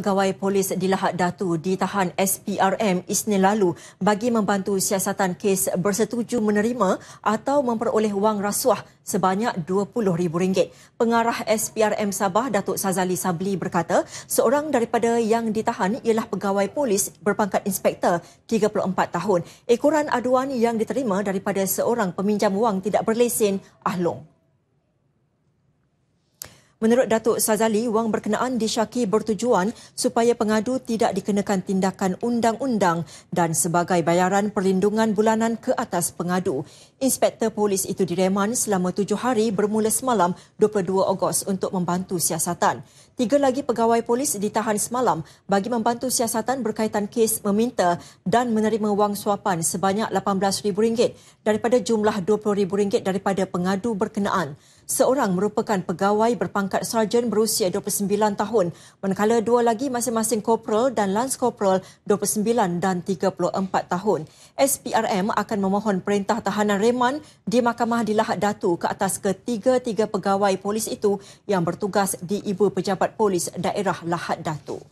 pegawai polis di Lahad Datu ditahan SPRM Isnin lalu bagi membantu siasatan kes bersetuju menerima atau memperoleh wang rasuah sebanyak RM20,000. Pengarah SPRM Sabah, Datuk Sazali Sabli berkata, seorang daripada yang ditahan ialah pegawai polis berpangkat inspektor 34 tahun. Ekoran aduan yang diterima daripada seorang peminjam wang tidak berlesen, Ahlong. Menurut Datuk Sazali, wang berkenaan disyaki bertujuan supaya pengadu tidak dikenakan tindakan undang-undang dan sebagai bayaran perlindungan bulanan ke atas pengadu. Inspektor polis itu direman selama tujuh hari bermula semalam 22 Ogos untuk membantu siasatan. Tiga lagi pegawai polis ditahan semalam bagi membantu siasatan berkaitan kes meminta dan menerima wang suapan sebanyak RM18,000 daripada jumlah RM20,000 daripada pengadu berkenaan seorang merupakan pegawai berpangkat sarjan berusia 29 tahun, manakala dua lagi masing-masing korporal dan lance korporal 29 dan 34 tahun. SPRM akan memohon perintah tahanan reman di Mahkamah di Lahad Datu ke atas ketiga-tiga pegawai polis itu yang bertugas di Ibu Pejabat Polis Daerah Lahad Datu.